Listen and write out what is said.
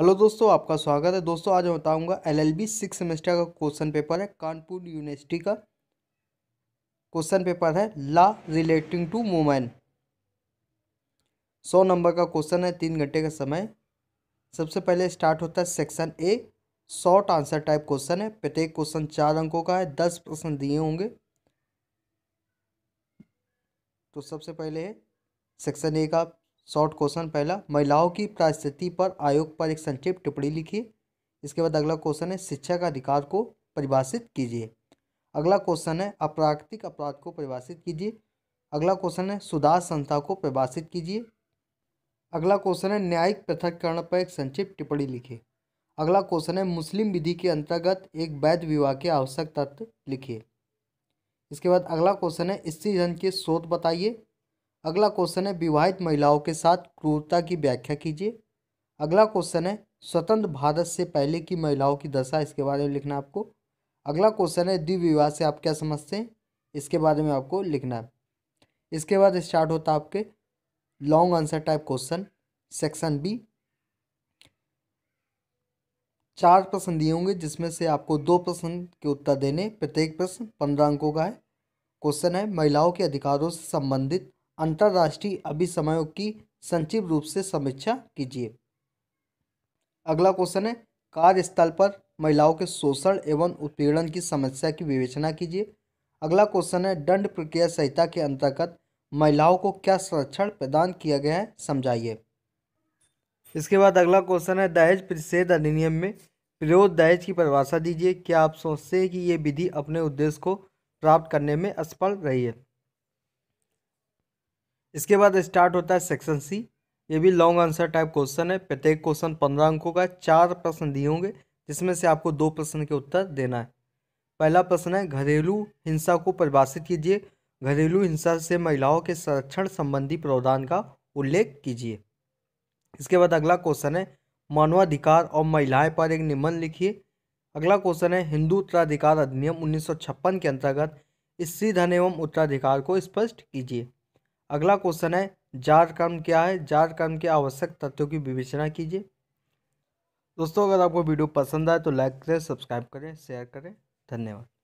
hello दोस्तों आपका स्वागत है दोस्तों आज मैं बताऊंगा एलएलबी सिक्स सेमेस्टर का क्वेश्चन पेपर है कानपुर यूनिवर्सिटी का क्वेश्चन पेपर है ला रिलेटिंग टू वुमेन सौ नंबर का क्वेश्चन है तीन घंटे का समय सबसे पहले स्टार्ट होता है section A short answer type question है प्रत्येक क्वेश्चन चार अंकों का है दस प्रश्न दिए होंगे तो सबसे पहले है सेक्शन ए का शॉर्ट क्वेश्चन पहला महिलाओं की परिस्थिति पर आयोग पर एक संक्षिप्त टिप्पणी लिखिए इसके बाद अगला क्वेश्चन है शिक्षा का अधिकार को परिभाषित कीजिए अगला क्वेश्चन है अपराधिक अपराध को परिभाषित कीजिए अगला क्वेश्चन है सुधार संस्था को परिभाषित कीजिए अगला क्वेश्चन है न्यायिक पृथककरण पर एक संक्षिप्त टिप्पणी लिखिए अगला क्वेश्चन है मुस्लिम विधि के अंतर्गत एक वैध विवाह के आवश्यक तत्व लिखिए इसके बाद अगला क्वेश्चन है स्त्री धन के स्रोत बताइए अगला क्वेश्चन है विवाहित महिलाओं के साथ क्रूरता की व्याख्या कीजिए अगला क्वेश्चन है स्वतंत्र भारत से पहले की महिलाओं की दशा इसके बारे में लिखना आपको अगला क्वेश्चन है द्विविवाह से आप क्या समझते हैं इसके बारे में आपको लिखना है इसके बाद स्टार्ट होता है आपके long answer type question section B चार प्रश्न दिए होंगे जिसमें से आपको दो प्रश्न के उत्तर देने प्रत्येक प्रश्न पंद्रह अंकों का है क्वेश्चन है महिलाओं के अधिकारों से संबंधित अंतर्राष्ट्रीय अभिसमयों की संक्षिप्त रूप से समीक्षा कीजिए अगला क्वेश्चन है कार्यस्थल पर महिलाओं के शोषण एवं उत्पीड़न की समस्या की विवेचना कीजिए अगला क्वेश्चन है दंड प्रक्रिया संहिता के अंतर्गत महिलाओं को क्या संरक्षण प्रदान किया गया है समझाइए इसके बाद अगला क्वेश्चन है दहेज प्रतिषेध अधिनियम में प्रयोग दहेज की परिभाषा दीजिए क्या आप सोचते हैं कि ये विधि अपने उद्देश्य को प्राप्त करने में असफल रही है इसके बाद स्टार्ट होता है सेक्शन सी ये भी लॉन्ग आंसर टाइप क्वेश्चन है प्रत्येक क्वेश्चन पंद्रह अंकों का चार प्रश्न दिए होंगे जिसमें से आपको दो प्रश्न के उत्तर देना है पहला प्रश्न है घरेलू हिंसा को परिभाषित कीजिए घरेलू हिंसा से महिलाओं के संरक्षण संबंधी प्रावधान का उल्लेख कीजिए इसके बाद अगला क्वेश्चन है मानवाधिकार और महिलाएं पर एक निबंध लिखिए अगला क्वेश्चन है हिंदू उत्तराधिकार अधिनियम 1956 के अंतर्गत स्त्री धन एवं उत्तराधिकार को स्पष्ट कीजिए अगला क्वेश्चन है जार कर्म क्या है जार कर्म के आवश्यक तत्वों की विवेचना कीजिए दोस्तों अगर आपको वीडियो पसंद आए तो लाइक करें सब्सक्राइब करें शेयर करें धन्यवाद